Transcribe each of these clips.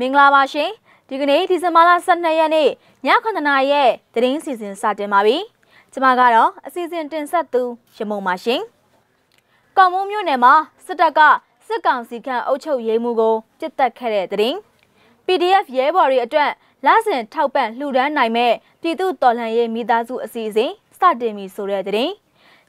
မင်္ဂလာပါရှင်ဒီကနေ့ဒီဇင်ဘာလ12ရက်နေ့ည9:00နာရီရဲ့သတင်းစီစဉ်စတင်ပါပြီကျွန်မကတော့အစီအစဉ်တင်ဆက်သူရမုံပါရှင်ကောင်းမုံမြို့နယ်မှာစစ်တပ်ကစစ်ကောင်စီခန့်အုပ်ချုပ်ရေးမှုကိုပြစ်တက်ခဲ့တဲ့သတင်း PDF ရဲဘော်တွေအတွက်လစဉ်ထောက်ပံ့လှူဒန်းနိုင်မဲ့ပြည်သူတော်လှန်ရေးမိသားစုအစီအစဉ်စတင်ပြီဆိုတဲ့သတင်း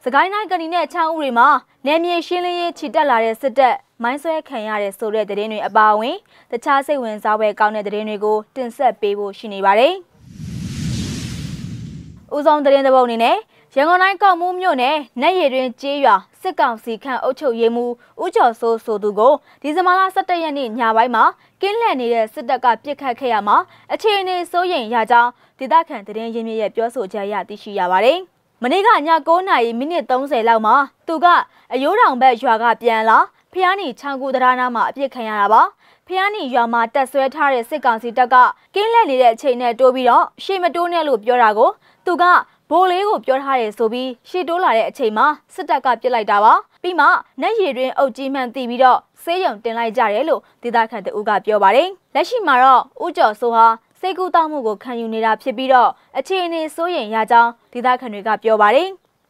စကိုင်းတိုင်းကဏီနဲ့ချောင်းဦးတွေမှာနယ်မြေရှင်းလင်းရေးခြိတက်လာတဲ့စစ်တပ်မိုင်းဆွဲခံရတဲ့ဆိုတဲ့သတင်းတွေအပါအဝင်တခြားစိတ်ဝင်စားဖွယ်ကောင်းတဲ့သတင်းတွေကိုတင်ဆက်ပေးဖို့ရှိနေပါတယ်။ဦးဆောင်သတင်းတစ်ပုဒ်အနေနဲ့ရန်ကုန်တိုင်းကောက်မှုမြို့နယ်နက်ရည်တွင်ကြေးရွာစစ်ကောင်စီခန့်အုပ်ချုပ်ရေးမှူးဦးကျော်စိုးဆိုသူကိုဒီဇင်ဘာလ17ရက်နေ့ညပိုင်းမှာကင်းလှည့်နေတဲ့စစ်တပ်ကပြစ်ခတ်ခဲ့ရမှာအခြေအနေစိုးရိမ်ရကြောင်းဒေသခံသတင်းရင်းမြစ်ရဲ့ပြောဆိုချက်အရသိရှိရပါတယ်။မနေ့ကည9:30မိနစ်30လောက်မှာသူကအယိုးတောင်ဘက်ရွာကပြန်လာဖျားနေချောင်းကူတရားနာမှာအပြစ်ခံရတာပါဖျားနေရွာမှာတက်ဆွဲထားတဲ့စစ်ကောင်စီတပ်ကကင်းလက်နေတဲ့အချိန်နဲ့တိုးပြီးတော့ရှေ့မတိုးနဲ့လို့ပြောတာကိုသူကဘိုးလေးကိုပြောထားတယ်ဆိုပြီးရှေ့တိုးလာတဲ့အချိန်မှာစစ်တပ်ကပြစ်လိုက်တာပါပြီးမှနက်ရည်တွင်အုပ်ကြီးမှန်တီးပြီးတော့ဆေးရုံတင်လိုက်ကြတယ်လို့ဒေသခံတအူးကပြောပါတယ်လက်ရှိမှာတော့ဦးကျော်စိုးဟာစိတ်ကူးတောင်းမှုကိုခံယူနေတာဖြစ်ပြီးတော့အခြေအနေစိုးရိမ်ရကြောင်းဒေသခံတွေကပြောပါတယ်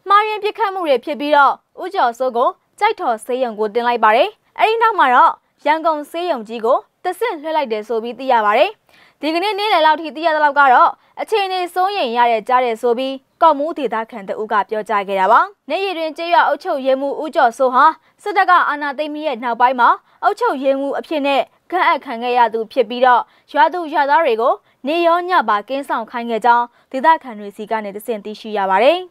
မှားယွင်းပြစ်ခတ်မှုတွေဖြစ်ပြီးတော့ဦးကျော်စိုးကိုကြိုက်ထော်ဆေးရုံကိုတင်လိုက်ပါတယ်။အဲဒီနောက်မှာတော့ရန်ကုန်ဆေးရုံကြီးကိုတဆင့်လွှတ်လိုက်တယ်ဆိုပြီးသိရပါတယ်။ဒီကနေ့နေ့လယ်လောက်ထိသိရတဲ့လောက်ကတော့အခြေအနေစိုးရိမ်ရတဲ့ကြားတဲ့ဆိုပြီးကော့မူးဒေသခံတဦးကပြောကြားခဲ့တာပါ။နေရီတွင်ကျေးရွာအုပ်ချုပ်ရေးမှူးဦးကျော်စိုးဟာစစ်တပ်ကအာဏာသိမ်းပြီးရဲ့နောက်ပိုင်းမှာအုပ်ချုပ်ရေးမှူးအဖြစ်နဲ့ခန့်အပ်ခံခဲ့ရသူ ဖြစ်ပြီးတော့ရွာသူရွာသားတွေကိုနေရောညပါကင်းဆောင်ခိုင်းခဲ့ကြောင်းဒေသခံတွေစီကနေသိသိရှိရပါတယ်။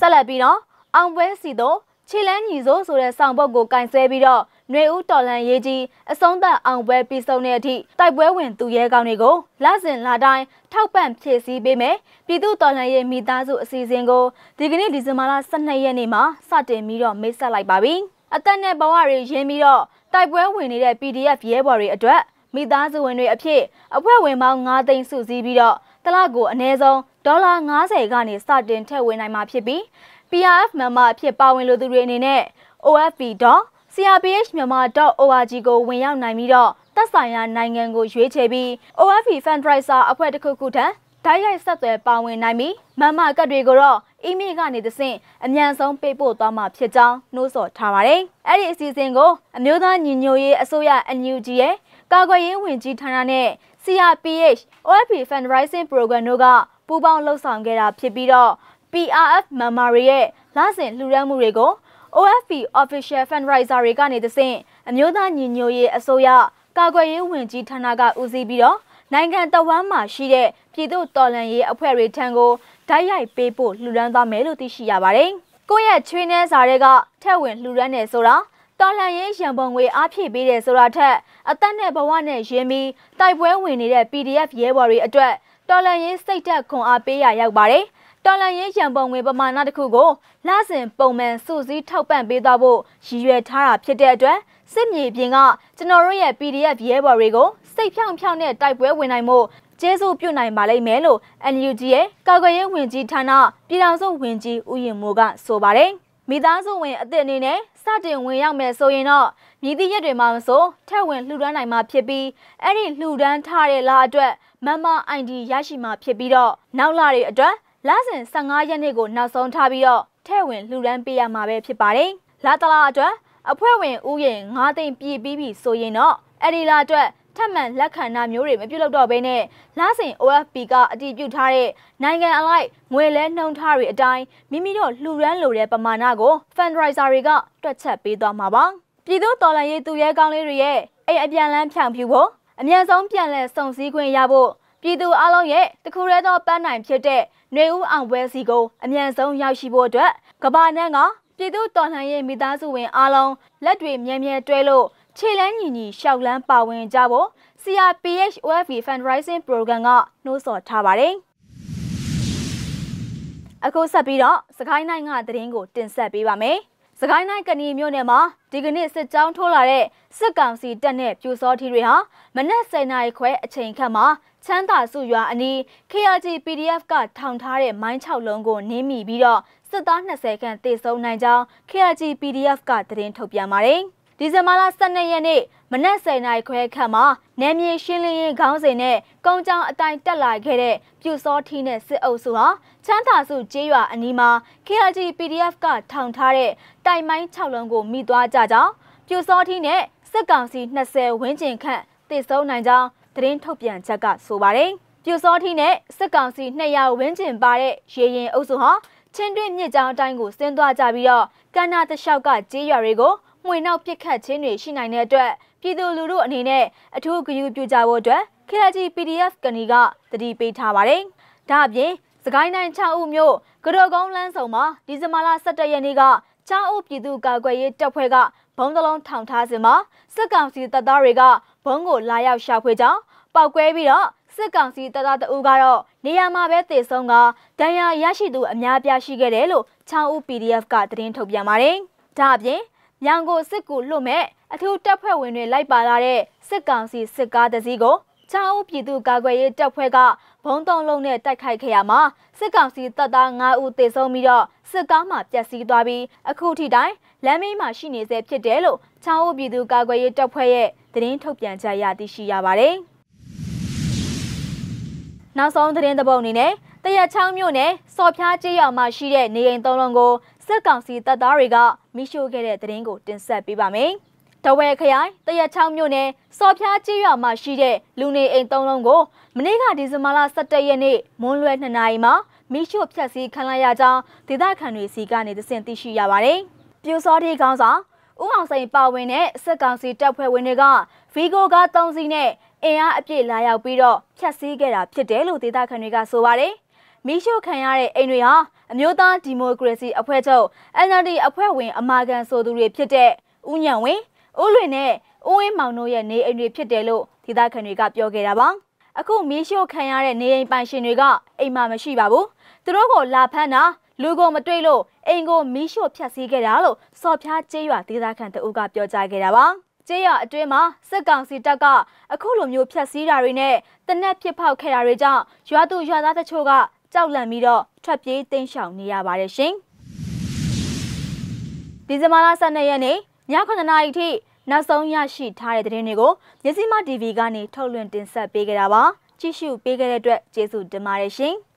ဆက်လက်ပြီးတော့အောင်ပွဲစီတို့ခြေလန်းညီစိုးဆိုတဲ့ဆောင်ပုတ်ကိုကင်ဆဲပြီးတော့နှွေဦးတော်လန်ရေးကြီးအဆုံးသတ်အောင်ပွဲပြီးဆုံးတဲ့အထိတိုက်ပွဲဝင်သူရဲကောင်းတွေကိုလစဉ်လာတိုင်းထောက်ပံ့ဖြည့်ဆည်းပေးမယ်ပြည်သူတော်လန်ရေးမိသားစုအစီအစဉ်ကိုဒီကနေ့ဒီဇင်ဘာလ12ရက်နေ့မှာစတင်ပြီးတော့မိတ်ဆက်လိုက်ပါပြီအသက်နဲ့ဘဝတွေရင်းပြီးတော့တိုက်ပွဲဝင်နေတဲ့ PDF ရဲဘော်တွေအတွက်မိသားစုဝင်တွေအဖြစ်အဖွဲ့ဝင်ပေါင်း9သိန်းစုစည်းပြီးတော့တလကိုအနည်းဆုံးဒေါ်လာ90ကနေစတင်ထည့်ဝင်နိုင်မှာဖြစ်ပြီး PRF မြန်မာအဖြစ်ပါဝင်လိုသူတွေအနေနဲ့ OFP.CRPHmyanmar.org ကိုဝင်ရောက်နိုင်ပြီးတော့သက်ဆိုင်ရာနိုင်ငံကိုရွေးချယ်ပြီး OFP Fundraiser အဖွဲ့တစ်ခုခုထံဓာတ်ရိုက်ဆက်သွယ်ပါဝင်နိုင်ပြီးမမကတ်တွေကိုတော့အီးမေးလ်ကနေသဖြင့်အမြန်ဆုံးပေးပို့သွားမှာဖြစ်ကြောင်းနှိုးဆော်ထားပါတယ်။အဲ့ဒီအစီအစဉ်ကိုအမျိုးသားညီညွတ်ရေးအစိုးရ NUG ရဲ့ကာကွယ်ရေးဝန်ကြီးဌာနနဲ့ CRPH OFP Fundraising Program တို့ကပူးပေါင်းလှုပ်ဆောင်ခဲ့တာဖြစ်ပြီးတော့ PRF မန်မာရီရဲ့လစဉ်လှူဒန်းမှုတွေကို OFP Official Fundraiser တွေကနေတဆင့်အမျိုးသားညီညွတ်ရေးအစိုးရကာကွယ်ရေးဝန်ကြီးဌာနကဦးစီးပြီးတော့နိုင်ငံတော်ဝန်မှရှိတဲ့ပြည်သူတော်လှန်ရေးအဖွဲ့တွေထံကိုဓာတ်ရိုက်ပေးဖို့လှူဒန်းသွားမယ်လို့သိရှိရပါတယ်။ကိုယ့်ရဲ့ချွေးနှဲစာတွေကထက်ဝင်လှူဒန်းနေဆိုတာတော်လှန်ရေးရန်ပုံငွေအားဖြည့်ပေးတယ်ဆိုတာထက်အသက်နဲ့ဘဝနဲ့ရင်းပြီးတိုက်ပွဲဝင်နေတဲ့ PDF ရဲဘော်တွေအတွက်တော်လှန်ရေးစိတ်ဓာတ်ခွန်အားပေးရရောက်ပါတယ်။တော်လန်ရေးရန်ပုံငွေပမာဏတစ်ခုကိုလစဉ်ပုံမှန်စုစည်းထောက်ပံ့ပေးသွားဖို့ရည်ရွယ်ထားတာဖြစ်တဲ့အတွက်စစ်မြေပြင်ကကျွန်တော်တို့ရဲ့ PDF ရဲဘော်တွေကိုစိတ်ဖြောင့်ဖြောင့်နဲ့တိုက်ပွဲဝင်နိုင်မှုကျေးဇူးပြုနိုင်ပါလိမ့်မယ်လို့ NUG ရဲ့ကာကွယ်ရေးဝန်ကြီးဌာနပြည်ထောင်စုဝန်ကြီးဦးရင်မိုးကဆိုပါတယ်။မိသားစုဝင်အသစ်အနေနဲ့စတင်ဝင်ရောက်မယ်ဆိုရင်တော့မြည်သည့်ရက်တွေမှာမဆိုထက်ဝင်လှူဒန်းနိုင်မှာဖြစ်ပြီးအဲ့ဒီလှူဒန်းထားတဲ့လအတွက်မမ ID ရရှိမှာဖြစ်ပြီးတော့နောက်လတွေအတွက်လစဉ်15ရက်နေ့ကိုနောက်ဆုံးထားပြီးတော့ထဲ့ဝင်လှူဒန်းပေးရမှာပဲဖြစ်ပါတယ်။လာတလာအတွက်အဖွဲ့ဝင်ဥယျာဉ်9သိန်းပြည့်ပြီးပြီဆိုရင်တော့အဲ့ဒီလာအတွက်ထပ်မံလက်ခံတာမျိုးတွေမပြုတ်တော့ဘဲနဲ့လာစဉ် OFP ကအတည်ပြုထားတဲ့နိုင်ငံအလိုက်ငွေလဲနှုံထားတွေအတိုင်းမိမိတို့လှူဒန်းလိုတဲ့ပမာဏကို fundraiser တွေကတွက်ချက်ပေးသွားမှာပါ။ပြည်သူတော်လှန်ရေးသူရဲကောင်းလေးတွေရဲ့အိမ်အပြန်လန်းဖြောင်ဖြူဖို့အမြန်ဆုံးပြန်လည်စုံစည်းခွင့်ရဖို့ပြည်သူအလုံးရဲ့တခုတည်းသောပန်းနိုင်ဖြစ်တဲ့ຫນွေဦးအောင်ပွဲစီကိုအမြန်ဆုံးရောက်ရှိဖို့အတွက်ကဘာနန်းကပြည်သူတော်လှန်ရေးမိသားစုဝင်အလုံးလက်တွေမြန်မြန်တွဲလို့ခြေလန်းညီညီရှောက်လန်းပါဝင်ကြဖို့ CRPH OFV Fundraising Program ကနှိုးဆော်ထားပါတယ်။အခုဆက်ပြီးတော့စကိုင်းနိုင်ငံသတင်းကို တင်ဆက်ပေးပါမယ်။စကိုင်းတိုင်းကဏီမြို့နယ်မှာဒီကနေ့စစ်ကြောင်းထိုးလာတဲ့စစ်ကောင်စီတပ်နဲ့ပြူစောထီတွေဟာမနက်7:00နာရီခွဲအချိန်ခန့်မှာချမ်းသာစုရွာအနီး KRG PDF ကထောင်ထားတဲ့မိုင်း6လုံးကိုနင်းမိပြီးတော့စစ်သား20ခန့်တေဆုံးနိုင်ကြောင်း KRG PDF ကသတင်းထုတ်ပြန်ပါတယ်။ဒီဇင်ဘာလ12ရက်နေ့မနက်10:00နာရီခွဲခန့်မှာနယ်မြေရှင်းလင်းရေးခေါင်းစဉ်နဲ့ကုန်းချောင်းအတိုင်းတက်လာခဲ့တဲ့ပြူစောထီးနဲ့စစ်အုပ်စုဟာချမ်းသာစုကျေးရွာအနီးမှာ KRG PDF ကထောင်ထားတဲ့တိုင်မိုင်း6လုံးကိုမိသွားကြကြောင်းပြူစောထီးနဲ့စစ်ကောင်စီ20ဝန်းကျင်ခန့်တည်ဆုံနိုင်ကြောင်းသတင်းထုတ်ပြန်ချက်ကဆိုပါတယ်ပြူစောထီးနဲ့စစ်ကောင်စီ200ဝန်းကျင်ပါတဲ့ရေရင်အုပ်စုဟာချင်းတွင်းမြစ်ကြောင်းအတိုင်းကိုဆင်းသွားကြပြီးတော့ကန္နာတလျှောက်ကကျေးရွာတွေကိုမှွေနှောက်ပစ်ခတ်ခြင်းတွေရှိနိုင်တဲ့အတွက်ပြည်သူလူထုအနေနဲ့အထူးဂရုပြုကြဖို့အတွက် KRG PDF ကနေကတတိပေးထားပါတယ်။ဒါ့အပြင်စကိုင်းတိုင်းချောင်းဦးမြို့ကတော်ကုန်းလမ်းဆောင်မှာဒီဇင်ဘာလ17ရက်နေ့ကချောင်းဦးပြည်သူ့ကာကွယ်ရေးတပ်ဖွဲ့ကဘုံတလုံးထောင်ထားစဉ်မှာစစ်ကောင်စီတပ်သားတွေကဘုံကိုလာရောက်ရှာဖွေကြောင်းပောက်ကွဲပြီးတော့စစ်ကောင်စီတပ်သားတအူးကတော့နေရာမှာပဲတေဆုံးကဒဏ်ရာရရှိသူအများပြားရှိခဲ့တယ်လို့ချောင်းဦး PDF ကသတင်းထုတ်ပြန်ပါတယ်။ဒါအပြင်ရန်ကုန်စစ်ကူလွတ်မဲ့အထူးတပ်ဖွဲ့ဝင်တွေလိုက်ပါလာတဲ့စစ်ကောင်စီစစ်ကားတစ်စီးကိုချောင်းဦးပြည်သူ့ကာကွယ်ရေးတပ်ဖွဲ့ကဘုံတုံလုံးနဲ့တိုက်ခိုက်ခဲ့ရမှာစစ်ကောင်စီတပ်သား9ဦးသေဆုံးပြီးတော့စစ်ကားမှပျက်စီးသွားပြီးအခုထိတိုင်လမ်းမေးမှာရှိနေဆဲဖြစ်တယ်လို့ချောင်းဦးပြည်သူ့ကာကွယ်ရေးတပ်ဖွဲ့ရဲ့သတင်းထုတ်ပြန်ချက်ရသိရှိရပါတယ်။နောက်ဆုံးသတင်းသဘုံအနေနဲ့တရချောင်းမြို့နယ်စော်ဖြားကျေးရွာမှာရှိတဲ့နေအိမ်သုံးလုံးကိုစက်ကောင်စီတပ်သားတွေကမိရှို့ခဲ့တဲ့သတင်းကိုတင်ဆက်ပေးပါမယ်။တဝဲခရိုင်တရချောင်းမြို့နယ်စော်ဖျားကြီးရွာမှာရှိတဲ့လူနေအိမ်၃လုံးကိုမနေ့ကဒီဇင်ဘာလ17ရက်နေ့မွန်းလွဲ2နာရီမှာမိရှို့ဖျက်ဆီးခံရကြောင်းဒေသခံတွေစီကနေသိသိရှိရပါတယ်။ပြူစောတိကောင်ဆောင်ဥအောင်စိန်ပါဝင်တဲ့စက်ကောင်စီတပ်ဖွဲ့ဝင်တွေကဗီဂိုကား၃စီးနဲ့အင်အားအပြည့်လာရောက်ပြီးတော့ဖျက်ဆီးခဲ့တာဖြစ်တယ်လို့ဒေသခံတွေကဆိုပါတယ်မီးရှို့ခံရတဲ့အိမ်တွေဟာအမျိုးသားဒီမိုကရေစီအဖွဲ့ချုပ် NLD အဖွဲ့ဝင်အမာခံဆိုသူတွေဖြစ်တဲ့ဥညံဝင်၊ဦးလွင်နဲ့ဦးဝင်းမောင်တို့ရဲ့နေအိမ်တွေဖြစ်တယ်လို့ဒေသခံတွေကပြောခဲ့တာပါ။အခုမီးရှို့ခံရတဲ့နေအိမ်ပိုင်ရှင်တွေကအိမ်မှာမရှိပါဘူး။သူတို့ကိုလာဖမ်းတာလူကိုမတွေ့လို့အိမ်ကိုမီးရှို့ဖျက်ဆီးခဲ့တာလို့စော်ဖျားကျေးရွာဒေသခံတအုပ်ကပြောကြားခဲ့တာပါ။ကျေးရွာအတွင်းမှာစစ်ကောင်စီတပ်ကအခုလိုမျိုးဖျက်ဆီးတာတွေနဲ့တနက်ဖြစ်ဖောက်ခဲ့တာတွေကြောင့်ရွာသူရွာသားတချို့ကကြောက်လန့်ပြီးတော့ထွက်ပြေးတိမ်းရှောင်နေရပါတယ်ရှင်။ဒီဇင်ဘာလ12ရက်နေ့ည9:00နာရီထိနောက်ဆုံးရရှိထားတဲ့သတင်းတွေကိုညစီမ TV ကနေထုတ်လွှင့်တင်ဆက်ပေးကြတာပါ။ကြည့်ရှုပေးကြတဲ့အတွက်ကျေးဇူးတင်ပါတယ်ရှင်။